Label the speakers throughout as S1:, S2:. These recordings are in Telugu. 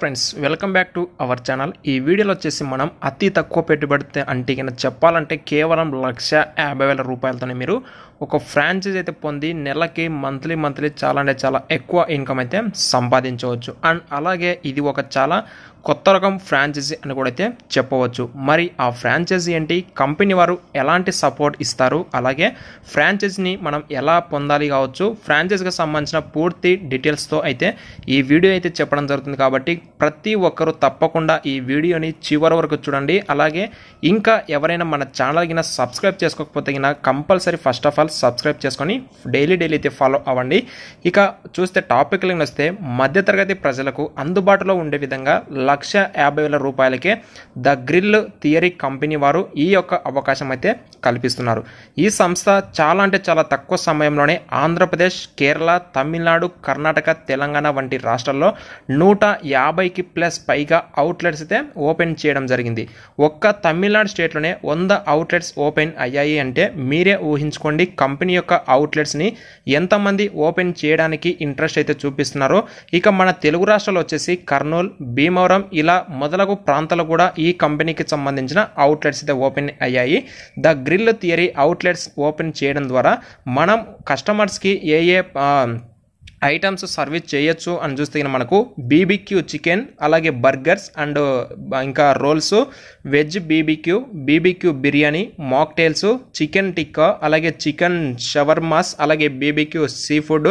S1: friends welcome back to our channel ఈ వీడియోలో వచ్చేసి మనం అతి తక్కువ పెట్టుబడితే అంటే కింద చెప్పాలంటే కేవలం లక్ష యాభై వేల రూపాయలతోనే మీరు ఒక ఫ్రాంచైజ్ అయితే పొంది నెలకి మంత్లీ మంత్లీ చాలా అంటే చాలా ఎక్కువ ఇన్కమ్ అయితే సంపాదించవచ్చు అండ్ అలాగే ఇది ఒక చాలా కొత్త రకం ఫ్రాంచైజీ అని కూడా అయితే చెప్పవచ్చు మరి ఆ ఫ్రాంచైజీ ఏంటి కంపెనీ వారు ఎలాంటి సపోర్ట్ ఇస్తారు అలాగే ఫ్రాంచైజీని మనం ఎలా పొందాలి కావచ్చు ఫ్రాంచైజీకి సంబంధించిన పూర్తి డీటెయిల్స్తో అయితే ఈ వీడియో అయితే చెప్పడం జరుగుతుంది కాబట్టి ప్రతి ఒక్కరూ తప్పకుండా ఈ వీడియోని చివరి వరకు చూడండి అలాగే ఇంకా ఎవరైనా మన ఛానల్ కింద సబ్స్క్రైబ్ చేసుకోకపోతే compulsory first of all channel subscribe చేసుకొని డైలీ డైలీ అయితే ఫాలో అవ్వండి ఇక చూస్తే టాపిక్లు వస్తే మధ్యతరగతి ప్రజలకు అందుబాటులో ఉండే విధంగా లక్ష యాభై వేల రూపాయలకే ద గ్రిల్ థియరీ కంపెనీ వారు ఈ యొక్క అవకాశం అయితే కల్పిస్తున్నారు ఈ సంస్థ చాలా అంటే చాలా తక్కువ సమయంలోనే ఆంధ్రప్రదేశ్ కేరళ తమిళనాడు కర్ణాటక తెలంగాణ వంటి రాష్ట్రాల్లో నూట యాభైకి ప్లస్ పైగా అవుట్లెట్స్ అయితే ఓపెన్ చేయడం జరిగింది ఒక్క తమిళనాడు స్టేట్లోనే వంద అవుట్లెట్స్ ఓపెన్ అయ్యాయి అంటే మీరే ఊహించుకోండి కంపెనీ యొక్క అవుట్లెట్స్ని ఎంతమంది ఓపెన్ చేయడానికి ఇంట్రెస్ట్ అయితే చూపిస్తున్నారో ఇక మన తెలుగు రాష్ట్రాలు వచ్చేసి కర్నూలు భీమవరం ఇలా మొదలగు ప్రాంతాలు కూడా ఈ కంపెనీకి సంబంధించిన అవుట్లెట్స్ అయితే ఓపెన్ అయ్యాయి the grill theory outlets open చేయడం ద్వారా మనం కస్టమర్స్కి ఏ ఏ ఐటమ్స్ సర్వీస్ చేయొచ్చు అని చూస్తే మనకు బీబీక్యూ చికెన్ అలాగే బర్గర్స్ అండ్ ఇంకా rolls veg BBQ BBQ biryani mocktails chicken tikka అలాగే చికెన్ షవర్మాస్ అలాగే బీబీక్యూ సీ ఫుడ్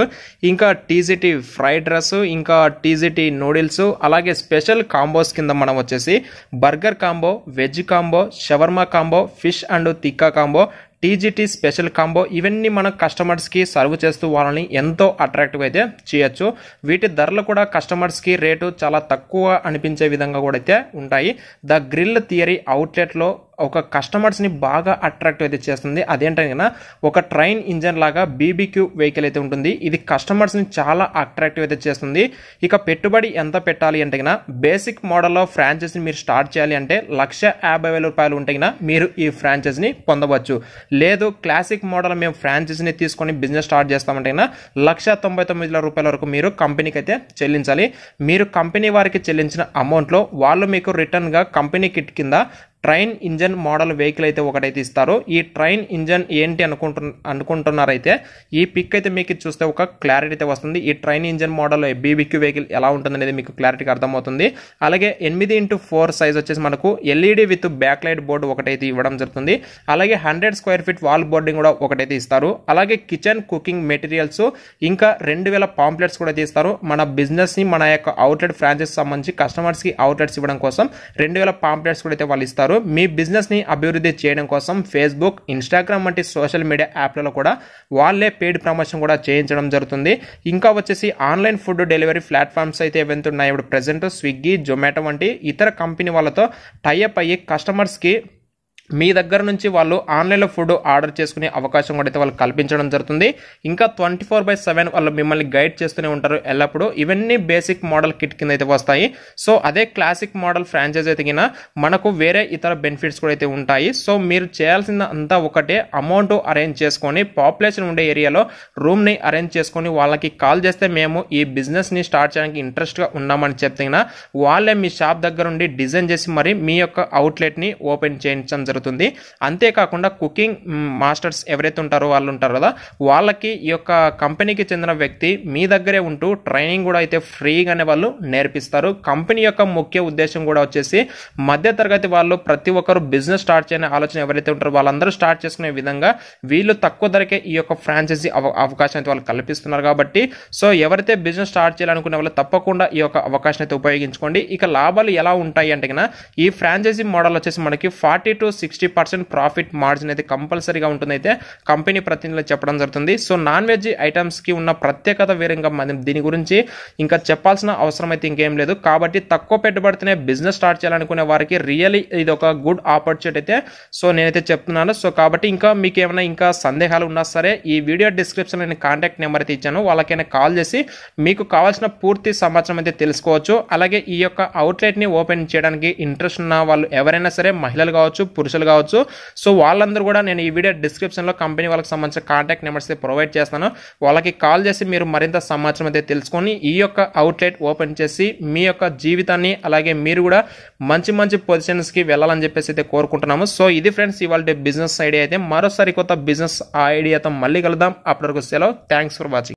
S1: ఇంకా టీజీటీ ఫ్రైడ్ రైస్ ఇంకా టీజీటీ నూడిల్స్ అలాగే స్పెషల్ కాంబోస్ కింద మనం వచ్చేసి burger combo veg combo shawarma combo fish and tikka combo TGT special combo ఇవన్నీ మనం కస్టమర్స్కి సర్వ్ చేస్తూ వాళ్ళని ఎంతో అట్రాక్టివ్ అయితే చేయొచ్చు వీటి ధరలు కూడా కస్టమర్స్కి రేటు చాలా తక్కువ అనిపించే విధంగా కూడా అయితే ఉంటాయి ద గ్రిల్ థియరీ అవుట్లెట్లో ఒక కస్టమర్స్ని బాగా అట్రాక్ట్ అయితే చేస్తుంది అదేంటనగా ఒక ట్రైన్ ఇంజన్ లాగా బీబీక్యూ వెహికల్ అయితే ఉంటుంది ఇది కస్టమర్స్ని చాలా అట్రాక్టివ్ అయితే చేస్తుంది ఇక పెట్టుబడి ఎంత పెట్టాలి అంటే బేసిక్ మోడల్లో ఫ్రాంచైజీని మీరు స్టార్ట్ చేయాలి అంటే లక్ష యాభై వేల రూపాయలు ఉంటే మీరు ఈ ఫ్రాంచైజీని పొందవచ్చు లేదు క్లాసిక్ మోడల్ మేము ఫ్రాంచైజీని తీసుకొని బిజినెస్ స్టార్ట్ చేస్తామంటే లక్ష తొంభై తొమ్మిది వేల రూపాయల వరకు మీరు కంపెనీకి అయితే చెల్లించాలి మీరు కంపెనీ వారికి చెల్లించిన అమౌంట్లో వాళ్ళు మీకు రిటర్న్గా కంపెనీ కిట్ కింద ట్రైన్ ఇంజన్ మోడల్ వెహికల్ అయితే ఒకటైతే ఇస్తారు ఈ ట్రైన్ ఇంజన్ ఏంటి అనుకుంటు అనుకుంటున్నారైతే ఈ పిక్ అయితే మీకు చూస్తే ఒక క్లారిటీ అయితే వస్తుంది ఈ train engine model BBQ vehicle ఎలా ఉంటుందనేది మీకు క్లారిటీకి అర్థమవుతుంది అలాగే ఎనిమిది ఇంటూ ఫోర్ సైజ్ వచ్చేసి మనకు LED with back light board ఒకటైతే ఇవ్వడం జరుగుతుంది అలాగే hundred square feet wall boarding కూడా ఒకటైతే ఇస్తారు అలాగే కిచెన్ కుకింగ్ మెటీరియల్స్ ఇంకా రెండు వేల పాంప్లెట్స్ కూడా తీస్తారు మన బిజినెస్ని మన యొక్క అవుట్లెట్ ఫ్రాంచైజ్ సంబంధించి కస్టమర్స్కి అవుట్లెట్స్ ఇవ్వడం కోసం రెండు వేల పాంప్లెట్స్ కూడా అయితే వాళ్ళు ఇస్తారు చేస్తున్నారు మీ బిజినెస్ని అభివృద్ధి చేయడం కోసం ఫేస్బుక్ ఇన్స్టాగ్రామ్ వంటి సోషల్ మీడియా యాప్లలో కూడా వాళ్ళే పెయిడ్ ప్రమోషన్ కూడా చేయించడం జరుగుతుంది ఇంకా వచ్చేసి ఆన్లైన్ ఫుడ్ డెలివరీ ప్లాట్ఫామ్స్ అయితే వెళ్తున్నాయి ఇప్పుడు ప్రజెంట్ స్విగ్గీ జొమాటో వంటి ఇతర కంపెనీ వాళ్ళతో టైఅప్ అయ్యి కస్టమర్స్కి మీ దగ్గర నుంచి వాళ్ళు ఆన్లైన్లో ఫుడ్ ఆర్డర్ చేసుకునే అవకాశం కూడా అయితే వాళ్ళు కల్పించడం జరుగుతుంది ఇంకా ట్వంటీ ఫోర్ బై సెవెన్ వాళ్ళు మిమ్మల్ని గైడ్ చేస్తూనే ఉంటారు ఎల్లప్పుడూ ఇవన్నీ బేసిక్ మోడల్ కిట్ కింద అయితే వస్తాయి సో అదే క్లాసిక్ మోడల్ ఫ్రాంచైజ్ అయితే మనకు వేరే ఇతర బెనిఫిట్స్ కూడా అయితే ఉంటాయి సో మీరు చేయాల్సింది అంతా ఒకటే అమౌంట్ అరేంజ్ చేసుకొని పాపులేషన్ ఉండే ఏరియాలో రూమ్ని అరేంజ్ చేసుకొని వాళ్ళకి కాల్ చేస్తే మేము ఈ బిజినెస్ని స్టార్ట్ చేయడానికి ఇంట్రెస్ట్గా ఉన్నామని చెప్తే వాళ్ళే మీ షాప్ దగ్గర ఉండి డిజైన్ చేసి మరి మీ యొక్క అవుట్లెట్ని ఓపెన్ చేయించడం జరుగుతుంది జరుగుతుంది అంతేకాకుండా కుకింగ్ మాస్టర్స్ ఎవరైతే ఉంటారో వాళ్ళు ఉంటారు కదా వాళ్ళకి ఈ యొక్క కంపెనీకి చెందిన వ్యక్తి మీ దగ్గరే ఉంటూ ట్రైనింగ్ కూడా అయితే ఫ్రీగానే వాళ్ళు నేర్పిస్తారు కంపెనీ యొక్క ముఖ్య ఉద్దేశం కూడా వచ్చేసి మధ్యతరగతి వాళ్ళు ప్రతి ఒక్కరు బిజినెస్ స్టార్ట్ చేయని ఆలోచన ఎవరైతే ఉంటారో వాళ్ళందరూ స్టార్ట్ చేసుకునే విధంగా వీళ్ళు తక్కువ ధరకే ఈ యొక్క ఫ్రాంచైజీ అవ అవకాశం అయితే వాళ్ళు కల్పిస్తున్నారు కాబట్టి సో ఎవరైతే బిజినెస్ స్టార్ట్ చేయాలనుకునే వాళ్ళు తప్పకుండా ఈ యొక్క అవకాశం అయితే ఉపయోగించుకోండి ఇక లాభాలు ఎలా ఉంటాయి అంటే ఈ ఫ్రాంచైజీ మోడల్ వచ్చేసి మనకి forty to six sixty percent profit margin అయితే కంపల్సరీగా ఉంటుందైతే కంపెనీ ప్రతినిధులు చెప్పడం జరుగుతుంది సో నాన్ వెజ్ ఐటమ్స్కి ఉన్న ప్రత్యేకత వేరే ఇంకా మనం దీని గురించి ఇంకా చెప్పాల్సిన అవసరం అయితే ఇంకేం లేదు కాబట్టి తక్కువ పెట్టుబడితేనే బిజినెస్ స్టార్ట్ చేయాలనుకునే వారికి రియల్లీ ఇది ఒక గుడ్ ఆపర్చునిటీ అయితే సో నేనైతే చెప్తున్నాను సో కాబట్టి ఇంకా మీకు ఏమైనా ఇంకా సందేహాలు ఉన్నా సరే ఈ వీడియో డిస్క్రిప్షన్లో నేను కాంటాక్ట్ నెంబర్ అయితే ఇచ్చాను వాళ్ళకైనా కాల్ చేసి మీకు కావాల్సిన పూర్తి సమాచారం అయితే తెలుసుకోవచ్చు అలాగే ఈ యొక్క అవుట్లెట్ని ఓపెన్ చేయడానికి ఇంట్రెస్ట్ ఉన్న వాళ్ళు ఎవరైనా సరే మహిళలు కావచ్చు పురుషులు వ్యక్తులు కావచ్చు సో వాళ్ళందరూ కూడా నేను ఈ వీడియో డిస్క్రిప్షన్లో కంపెనీ వాళ్ళకి సంబంధించిన కాంటాక్ట్ నెంబర్స్ ప్రొవైడ్ చేస్తాను వాళ్ళకి కాల్ చేసి మీరు మరింత సమాచారం అయితే తెలుసుకొని ఈ యొక్క అవుట్లెట్ ఓపెన్ చేసి మీ యొక్క జీవితాన్ని అలాగే మీరు కూడా మంచి మంచి పొజిషన్స్కి వెళ్ళాలని చెప్పేసి అయితే కోరుకుంటున్నాము సో ఇది ఫ్రెండ్స్ ఇవాళ బిజినెస్ ఐడియా అయితే మరోసారి కొత్త బిజినెస్ ఐడియాతో మళ్ళీ కలుద్దాం అప్పటివరకు సెలవు థ్యాంక్స్ ఫర్ వాచింగ్